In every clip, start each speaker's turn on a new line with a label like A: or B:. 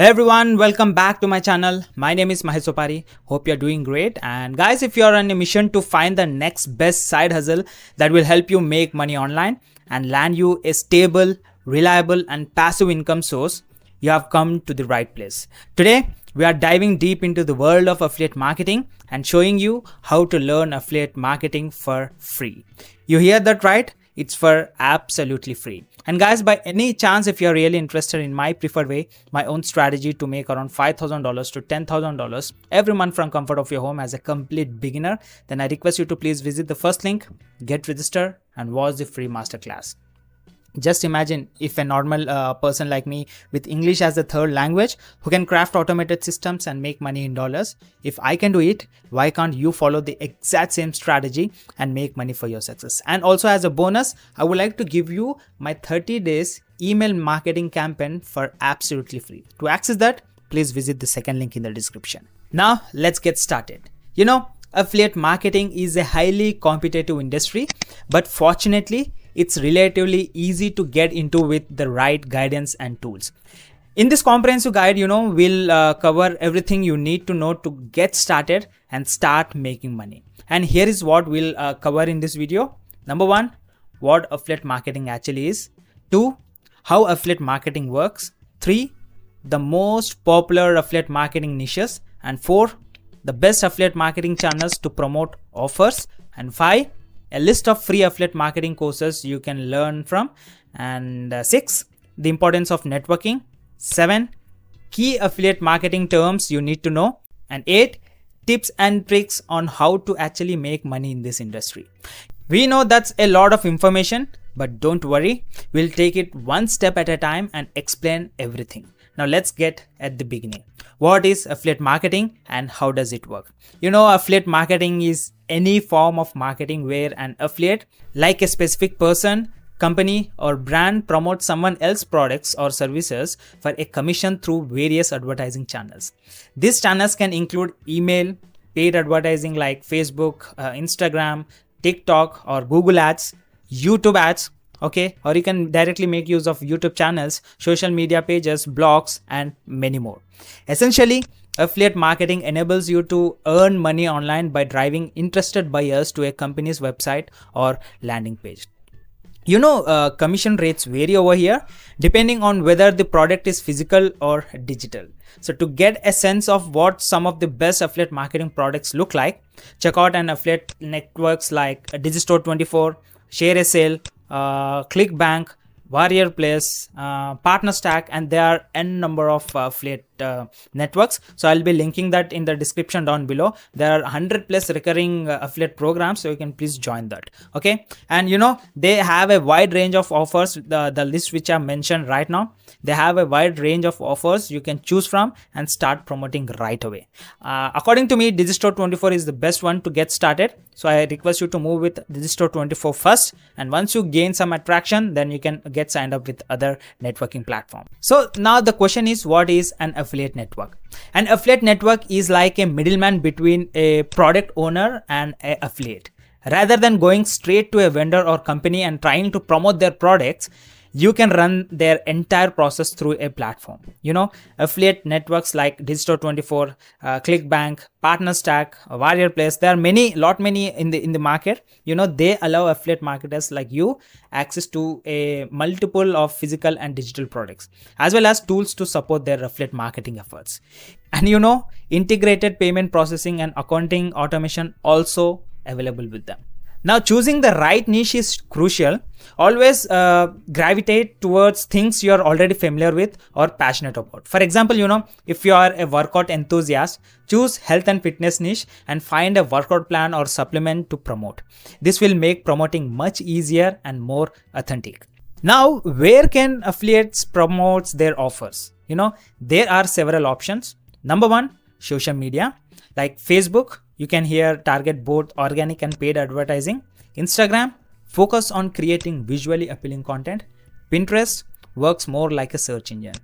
A: Hey everyone, welcome back to my channel. My name is Mahesh Sopari. Hope you're doing great. And guys, if you're on a mission to find the next best side hustle that will help you make money online and land you a stable, reliable and passive income source, you have come to the right place. Today, we are diving deep into the world of affiliate marketing and showing you how to learn affiliate marketing for free. You hear that right? It's for absolutely free. And guys, by any chance, if you're really interested in my preferred way, my own strategy to make around $5,000 to $10,000 every month from comfort of your home as a complete beginner, then I request you to please visit the first link, get registered and watch the free masterclass just imagine if a normal uh, person like me with english as a third language who can craft automated systems and make money in dollars if i can do it why can't you follow the exact same strategy and make money for your success and also as a bonus i would like to give you my 30 days email marketing campaign for absolutely free to access that please visit the second link in the description now let's get started you know affiliate marketing is a highly competitive industry but fortunately it's relatively easy to get into with the right guidance and tools. In this comprehensive guide, you know, we'll uh, cover everything you need to know to get started and start making money. And here is what we'll uh, cover in this video. Number one, what affiliate marketing actually is. Two, how affiliate marketing works. Three, the most popular affiliate marketing niches. And four, the best affiliate marketing channels to promote offers. And five, a list of free affiliate marketing courses you can learn from. And uh, six, the importance of networking. Seven, key affiliate marketing terms you need to know. And eight, tips and tricks on how to actually make money in this industry. We know that's a lot of information, but don't worry, we'll take it one step at a time and explain everything. Now let's get at the beginning. What is affiliate marketing and how does it work? You know, affiliate marketing is any form of marketing where an affiliate, like a specific person, company or brand promotes someone else's products or services for a commission through various advertising channels. These channels can include email, paid advertising like Facebook, uh, Instagram, TikTok or Google Ads, YouTube ads, okay or you can directly make use of youtube channels social media pages blogs and many more essentially affiliate marketing enables you to earn money online by driving interested buyers to a company's website or landing page you know uh, commission rates vary over here depending on whether the product is physical or digital so to get a sense of what some of the best affiliate marketing products look like check out an affiliate networks like digistore 24 share a sale uh, clickbank warrior place uh, partner stack and there are n number of uh, affiliate uh, networks. So I'll be linking that in the description down below. There are 100 plus recurring uh, affiliate programs, so you can please join that. Okay. And you know, they have a wide range of offers, the, the list which I mentioned right now. They have a wide range of offers you can choose from and start promoting right away. Uh, according to me, Digistore 24 is the best one to get started. So I request you to move with Digistore 24 first. And once you gain some attraction, then you can get signed up with other networking platform. So now the question is what is an affiliate affiliate network an affiliate network is like a middleman between a product owner and an affiliate rather than going straight to a vendor or company and trying to promote their products you can run their entire process through a platform. You know, affiliate networks like Digital24, uh, ClickBank, PartnerStack, Warrior Place. There are many, lot many in the in the market. You know, they allow affiliate marketers like you access to a multiple of physical and digital products, as well as tools to support their affiliate marketing efforts. And you know, integrated payment processing and accounting automation also available with them. Now, choosing the right niche is crucial. Always uh, gravitate towards things you're already familiar with or passionate about. For example, you know, if you are a workout enthusiast, choose health and fitness niche and find a workout plan or supplement to promote. This will make promoting much easier and more authentic. Now, where can affiliates promote their offers? You know, there are several options. Number one, social media like Facebook, you can here target both organic and paid advertising. Instagram, focus on creating visually appealing content. Pinterest works more like a search engine.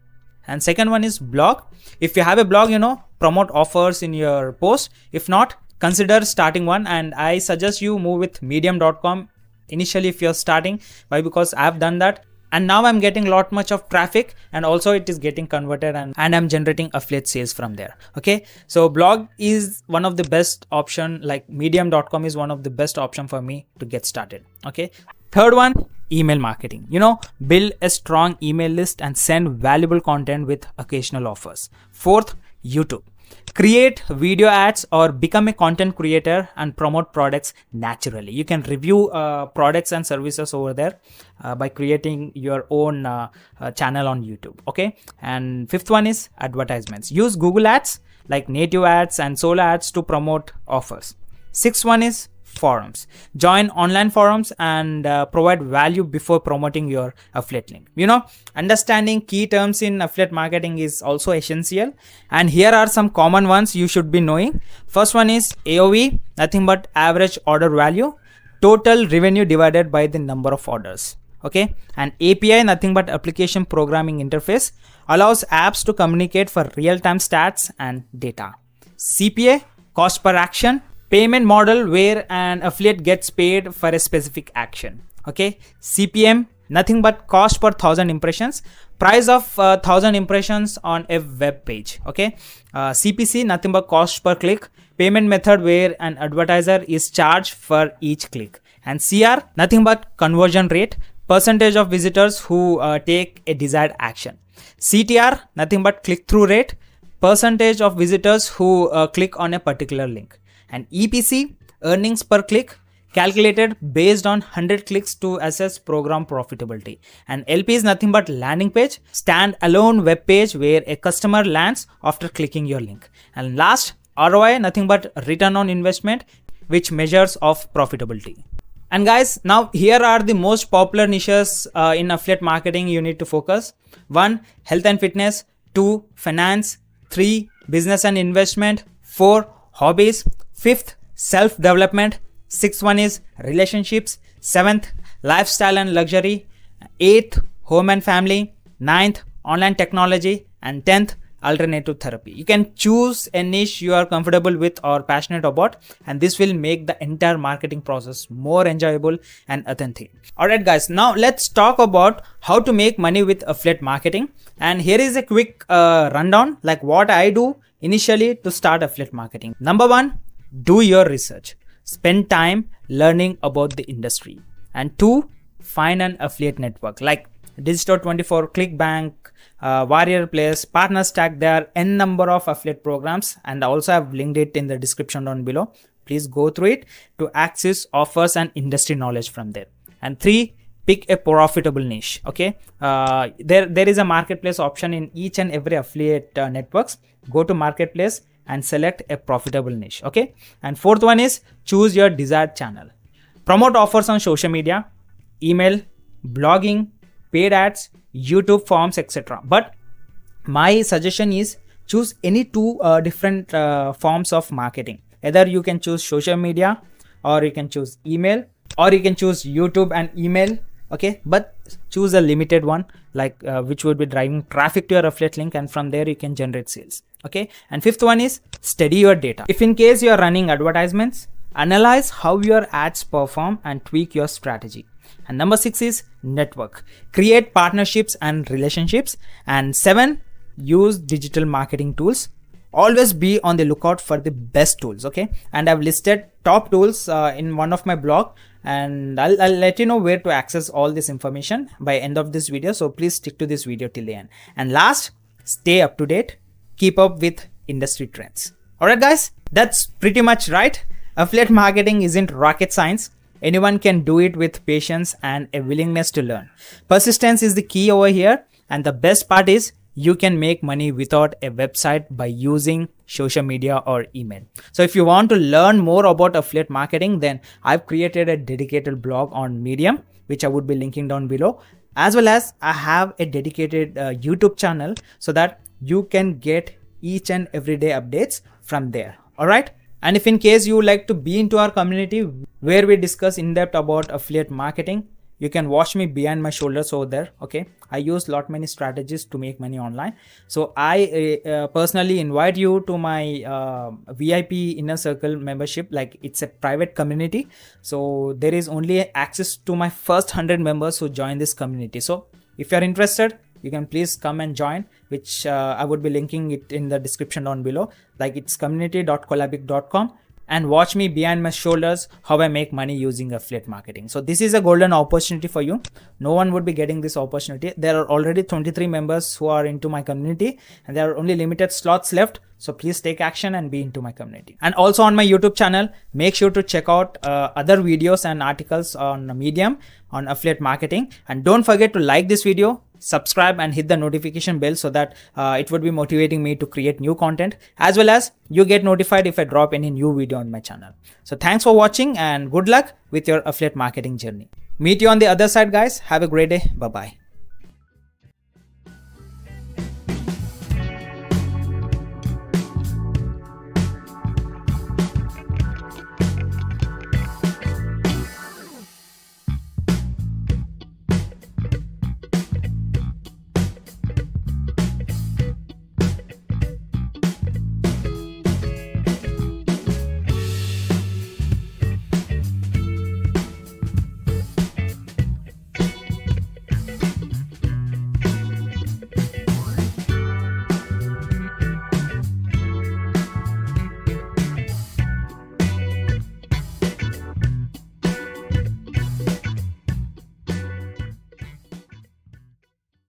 A: And second one is blog. If you have a blog, you know, promote offers in your post. If not, consider starting one. And I suggest you move with medium.com initially if you're starting. Why? Because I've done that and now i'm getting lot much of traffic and also it is getting converted and, and i'm generating affiliate sales from there okay so blog is one of the best option like medium.com is one of the best option for me to get started okay third one email marketing you know build a strong email list and send valuable content with occasional offers fourth youtube create video ads or become a content creator and promote products naturally you can review uh, products and services over there uh, by creating your own uh, uh channel on youtube okay and fifth one is advertisements use google ads like native ads and solo ads to promote offers sixth one is forums. Join online forums and uh, provide value before promoting your affiliate link. You know, understanding key terms in affiliate marketing is also essential. And here are some common ones you should be knowing. First one is AOV, nothing but average order value, total revenue divided by the number of orders. Okay, and API, nothing but application programming interface, allows apps to communicate for real time stats and data. CPA, cost per action, payment model where an affiliate gets paid for a specific action okay cpm nothing but cost per thousand impressions price of uh, thousand impressions on a web page okay uh, cpc nothing but cost per click payment method where an advertiser is charged for each click and cr nothing but conversion rate percentage of visitors who uh, take a desired action ctr nothing but click through rate percentage of visitors who uh, click on a particular link and EPC earnings per click calculated based on 100 clicks to assess program profitability and LP is nothing but landing page standalone web page where a customer lands after clicking your link and last ROI nothing but return on investment which measures of profitability and guys, now here are the most popular niches uh, in affiliate marketing you need to focus. One, health and fitness. Two, finance. Three, business and investment. Four, hobbies. Fifth, self development. Sixth one is relationships. Seventh, lifestyle and luxury. Eighth, home and family. Ninth, online technology. And tenth, alternative therapy. You can choose a niche you are comfortable with or passionate about, and this will make the entire marketing process more enjoyable and authentic. Alright, guys, now let's talk about how to make money with affiliate marketing. And here is a quick uh, rundown like what I do initially to start affiliate marketing. Number one, do your research, spend time learning about the industry. And two, find an affiliate network like Digital 24, ClickBank, uh, Warrior Place, Partner Stack. There are n number of affiliate programs, and also I've linked it in the description down below. Please go through it to access offers and industry knowledge from there. And three, pick a profitable niche. Okay, uh, there there is a marketplace option in each and every affiliate uh, networks. Go to marketplace and select a profitable niche. Okay. And fourth one is choose your desired channel. Promote offers on social media, email, blogging, paid ads, YouTube forms, etc. But my suggestion is choose any two uh, different uh, forms of marketing. Either you can choose social media or you can choose email or you can choose YouTube and email okay but choose a limited one like uh, which would be driving traffic to your affiliate link and from there you can generate sales okay and fifth one is study your data if in case you are running advertisements analyze how your ads perform and tweak your strategy and number six is network create partnerships and relationships and seven use digital marketing tools always be on the lookout for the best tools okay and i've listed top tools uh, in one of my blog and I'll, I'll let you know where to access all this information by end of this video. So please stick to this video till the end. And last, stay up to date, keep up with industry trends. Alright guys, that's pretty much right. Affiliate marketing isn't rocket science. Anyone can do it with patience and a willingness to learn. Persistence is the key over here. And the best part is you can make money without a website by using social media or email. So if you want to learn more about affiliate marketing, then I've created a dedicated blog on Medium, which I would be linking down below. As well as I have a dedicated uh, YouTube channel so that you can get each and everyday updates from there. All right. And if in case you would like to be into our community where we discuss in depth about affiliate marketing, you can watch me behind my shoulders over there okay i use lot many strategies to make money online so i uh, uh personally invite you to my uh, vip inner circle membership like it's a private community so there is only access to my first 100 members who join this community so if you're interested you can please come and join which uh, i would be linking it in the description down below like it's community.collabic.com and watch me behind my shoulders how I make money using affiliate marketing. So this is a golden opportunity for you. No one would be getting this opportunity. There are already 23 members who are into my community and there are only limited slots left. So please take action and be into my community. And also on my YouTube channel, make sure to check out uh, other videos and articles on Medium on affiliate marketing. And don't forget to like this video, subscribe and hit the notification bell so that uh, it would be motivating me to create new content as well as you get notified if I drop any new video on my channel. So thanks for watching and good luck with your affiliate marketing journey. Meet you on the other side guys. Have a great day. Bye bye.